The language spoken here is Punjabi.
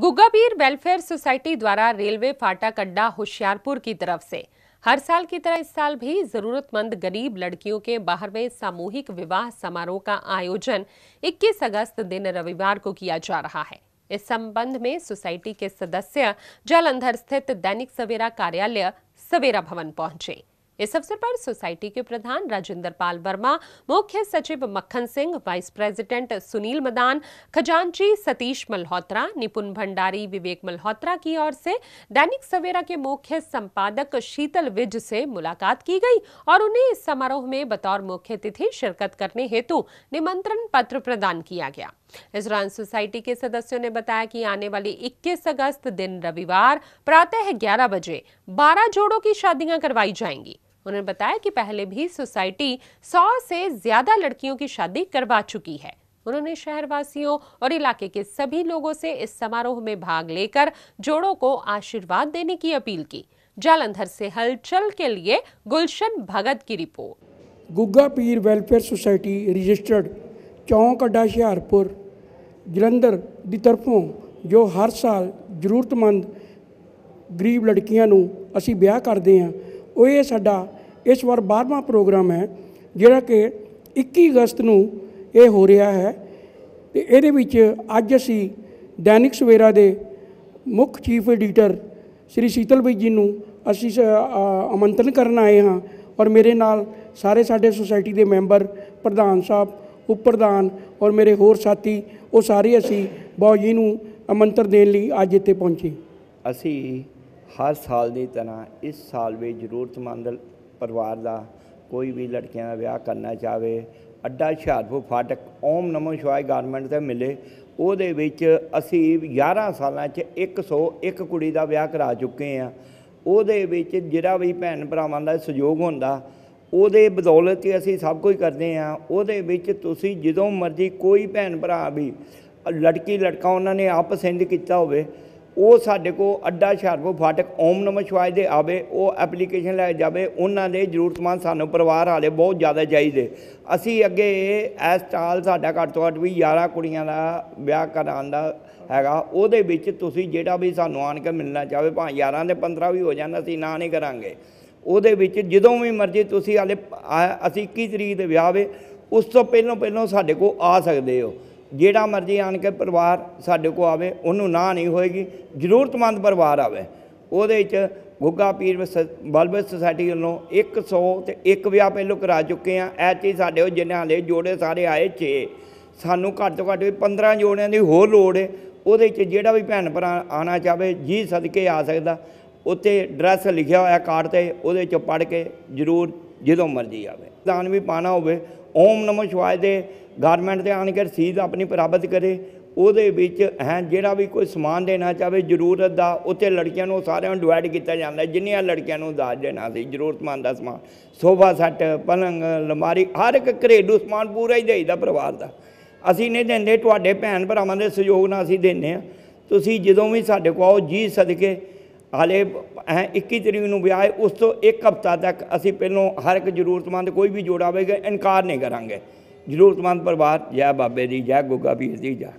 गुगाबीर वेलफेयर सोसाइटी द्वारा रेलवे फाटक अड्डा होशियारपुर की तरफ से हर साल की तरह इस साल भी जरूरतमंद गरीब लड़कियों के बारहवें सामूहिक विवाह समारोह का आयोजन 21 अगस्त दिन रविवार को किया जा रहा है इस संबंध में सोसाइटी के सदस्य जलंधर स्थित दैनिक सवेरा कार्यालय सवेरा भवन पहुंचे इस अवसर पर सोसाइटी के प्रधान राजेंद्र पाल वर्मा मुख्य सचिव मक्खन सिंह वाइस प्रेसिडेंट सुनील मदान खजांची सतीश मल्होत्रा निपुण भंडारी विवेक मल्होत्रा की ओर से दैनिक सवेरा के मुख्य संपादक शीतल विज से मुलाकात की गई और उन्हें इस समारोह में बतौर मुख्य अतिथि शिरकत करने हेतु निमंत्रण पत्र प्रदान किया गया इस दौरान सोसाइटी के सदस्यों ने बताया कि आने वाली 21 अगस्त दिन रविवार प्रातः 11 बजे 12 जोड़ों की शादियां करवाई जाएंगी उन्होंने बताया कि पहले भी सोसाइटी सौ से ज्यादा लड़कियों की शादी करवा चुकी है उन्होंने शहरवासियों और इलाके के सभी लोगों से इस समारोह में भाग लेकर जोड़ों को आशीर्वाद देने की अपील की जालंधर से हलचल के लिए गुलशन भगत की रिपोर्ट गुग्गा पीर वेलफेयर सोसाइटी रजिस्टर्ड चौंक अड्डा हशियारपुर जलंधर की तरफों जो हर साल जरूरतमंद गरीब ਲੜਕੀਆਂ असी ब्याह करते हैं ਉਹ ਇਹ ਸਾਡਾ ਇਸ ਵਾਰ 12ਵਾਂ ਪ੍ਰੋਗਰਾਮ ਹੈ ਜਿਹੜਾ ਕਿ 21 ਅਗਸਤ ਨੂੰ ਇਹ ਹੋ ਰਿਹਾ ਹੈ ਤੇ ਇਹਦੇ ਵਿੱਚ ਅੱਜ ਅਸੀਂ ਦੈਨਿਕ ਸਵੇਰਾ ਦੇ ਮੁੱਖ ਚੀਫ ਐਡੀਟਰ ਸ੍ਰੀ ਸ਼ੀਤਲਬਈ ਜੀ ਨੂੰ ਅਸੀਂ ਆਮੰਤਰਣ ਕਰਨ ਆਏ ਹਾਂ ਔਰ ਮੇਰੇ ਨਾਲ ਸਾਰੇ ਸਾਡੇ ਸੁਸਾਇਟੀ ਦੇ ਮੈਂਬਰ ਪ੍ਰਧਾਨ ਸਾਹਿਬ ਉਪ ਪ੍ਰਧਾਨ ਔਰ ਮੇਰੇ ਹੋਰ ਸਾਥੀ ਉਹ ਸਾਰੇ ਅਸੀਂ ਜੀ ਨੂੰ ਆਮੰਤਰ ਦੇਣ ਲਈ ਅੱਜ ਇੱਥੇ ਪਹੁੰਚੇ ਅਸੀਂ ਹਰ ਸਾਲ ਦੀ ਤਰ੍ਹਾਂ ਇਸ ਸਾਲ ਵੀ ਜ਼ਰੂਰਤਮੰਦ ਪਰਿਵਾਰ ਦਾ ਕੋਈ ਵੀ ਲੜਕੀਆਂ ਦਾ ਵਿਆਹ ਕਰਨਾ ਚਾਹਵੇ ਅੱਡਾ ਹੁਸ਼ਿਆਰਪੁਰ ਫਾਟਕ ਓਮ ਨਮੋ ਸ਼ਿਵਾਏ ਗਾਰਮੈਂਟ ਤੇ ਮਿਲੇ ਉਹਦੇ ਵਿੱਚ ਅਸੀਂ 11 ਸਾਲਾਂ 'ਚ 101 ਕੁੜੀ ਦਾ ਵਿਆਹ ਕਰਾ ਚੁੱਕੇ ਆ ਉਹਦੇ ਵਿੱਚ ਜਿਹੜਾ ਵੀ ਭੈਣ ਭਰਾਵਾਂ ਦਾ ਸਹਿਯੋਗ ਹੁੰਦਾ ਉਹਦੇ ਬਦੌਲਤ ਹੀ ਅਸੀਂ ਸਭ ਕੁਝ ਕਰਦੇ ਆ ਉਹਦੇ ਵਿੱਚ ਤੁਸੀਂ ਜਦੋਂ ਮਰਜ਼ੀ ਕੋਈ ਭੈਣ ਭਰਾ ਵੀ ਲੜਕੀ ਲੜਕਾ ਉਹਨਾਂ ਨੇ ਆਪਸ ਵਿੱਚ ਕੀਤਾ ਹੋਵੇ ਉਹ ਸਾਡੇ ਕੋ ਅੱਡਾ ਹੁਸ਼ਿਆਰਪੁਰ ਫਾਟਕ ਓਮ ਨਮ ਸ਼ਿਵਾਏ ਦੇ ਆਵੇ ਉਹ ਐਪਲੀਕੇਸ਼ਨ ਲੈ ਜਾਵੇ ਉਹਨਾਂ ਦੇ ਜ਼ਰੂਰਤਮੰਦ ਸਾਨੂੰ ਪਰਿਵਾਰ ਵਾਲੇ ਬਹੁਤ ਜ਼ਿਆਦਾ ਚਾਹੀਦੇ ਅਸੀਂ ਅੱਗੇ ਇਸ ਟਾਲ ਸਾਡਾ ਘੱਟ ਤੋਂ ਘੱਟ ਵੀ 11 ਕੁੜੀਆਂ ਦਾ ਵਿਆਹ ਕਰਾਉਣ ਦਾ ਹੈਗਾ ਉਹਦੇ ਵਿੱਚ ਤੁਸੀਂ ਜਿਹੜਾ ਵੀ ਸਾਨੂੰ ਆਣ ਕੇ ਮਿਲਣਾ ਚਾਹਵੇ ਭਾਂ 11 ਦੇ 15 ਵੀ ਹੋ ਜਾਣ ਅਸੀਂ ਨਾ ਨਹੀਂ ਕਰਾਂਗੇ ਉਹਦੇ ਵਿੱਚ ਜਦੋਂ ਵੀ ਮਰਜ਼ੀ ਤੁਸੀਂ ਹਲੇ ਅਸੀਂ 21 ਤਰੀਕ ਦੇ ਵਿਆਹ ਵੇ ਉਸ ਤੋਂ ਪਹਿਲਾਂ ਪਹਿਲਾਂ ਸਾਡੇ ਕੋ ਆ ਸਕਦੇ ਹੋ ਜਿਹੜਾ ਮਰਜ਼ੀ ਆਣ ਕੇ ਪਰਿਵਾਰ ਸਾਡੇ ਕੋ ਆਵੇ ਉਹਨੂੰ ਨਾ ਨਹੀਂ ਹੋਏਗੀ ਜ਼ਰੂਰਤਮੰਦ ਪਰਿਵਾਰ ਆਵੇ ਉਹਦੇ ਵਿੱਚ ਗੁੱਗਾ ਪੀਰ ਬਲਬਤ ਸੁਸਾਇਟੀ ਵੱਲੋਂ 100 ਤੇ ਇੱਕ ਵਿਆਹ ਪਹਿਲੋਂ ਕਰਾ ਚੁੱਕੇ ਆ ਐ ਚੀ ਸਾਡੇ ਉਹ ਜਿਨ੍ਹਾਂ ਦੇ ਜੋੜੇ ਸਾਰੇ ਆਏ 6 ਸਾਨੂੰ ਘੱਟ ਤੋਂ ਘੱਟ 15 ਜੋੜਿਆਂ ਦੀ ਹੋਰ ਲੋੜ ਹੈ ਉਹਦੇ ਵਿੱਚ ਜਿਹੜਾ ਵੀ ਭੈਣ ਭਰਾ ਆਣਾ ਚਾਹਵੇ ਜੀ ਸਦਕੇ ਆ ਸਕਦਾ ਉੱਤੇ ਡਰੈਸ ਲਿਖਿਆ ਹੋਇਆ ਕਾਰਡ ਤੇ ਉਹਦੇ ਚ ਪੜ ਕੇ ਜ਼ਰੂਰ ਜਦੋਂ ਮਰਜ਼ੀ ਆਵੇ ਦਾਨ ਵੀ ਪਾਣਾ ਹੋਵੇ ਓਮ ਨਮੋ ਸ਼ਿਵਾਏ ਦੇ ਗਾਰਮੈਂਟ ਤੇ ਆਣ ਕੇ ਰਸੀਦ ਆਪਣੀ ਪ੍ਰਾਪਤ ਕਰੇ ਉਹਦੇ ਵਿੱਚ ਹੈ ਜਿਹੜਾ ਵੀ ਕੋਈ ਸਮਾਨ ਦੇਣਾ ਚਾਵੇ ਜ਼ਰੂਰਤ ਦਾ ਉੱਥੇ ਲੜਕੀਆਂ ਨੂੰ ਸਾਰਿਆਂ ਨੂੰ ਡਿਵਾਈਡ ਕੀਤਾ ਜਾਂਦਾ ਜਿੰਨੀਆਂ ਲੜਕੀਆਂ ਨੂੰ ਦਾਜ ਦੇਣਾ ਸੀ ਜ਼ਰੂਰਤਮੰਦ ਦਾ ਸਮਾਨ ਸੋਫਾ ਸੈੱਟ ਪਲੰਗ ਲਮਾਰੀ ਹਰ ਇੱਕ ਘਰੇਲੂ ਸਮਾਨ ਪੂਰਾ ਹੀ ਦੇਈਦਾ ਪਰਿਵਾਰ ਦਾ ਅਸੀਂ ਨਹੀਂ ਦਿੰਦੇ ਤੁਹਾਡੇ ਭੈਣ ਭਰਾਵਾਂ ਦੇ ਸਹਿਯੋਗ ਨਾਲ ਅਸੀਂ ਦਿੰਨੇ ਆ ਤੁਸੀਂ ਜਦੋਂ ਵੀ ਸਾਡੇ ਕੋਲ ਆਓ ਜੀ ਸਦਕੇ ਹਾਲੇ ਐ 21 ਤਰੀਕ ਨੂੰ ਵਿਆਹ ਉਸ ਤੋਂ ਇੱਕ ਹਫਤਾ ਤੱਕ ਅਸੀਂ ਪਹਿਲੋਂ ਹਰ ਇੱਕ ਜ਼ਰੂਰਤਮੰਦ ਕੋਈ ਵੀ ਜੋੜਾ ਹੋਵੇਗਾ ਇਨਕਾਰ ਨਹੀਂ ਕਰਾਂਗੇ ਜ਼ਰੂਰਤਮੰਦ ਪਰਿਵਾਰ ਜੈ ਬਾਬੇ ਦੀ ਜੈ ਗੁੱਗਾ ਵੀਰ ਦੀ ਜੈ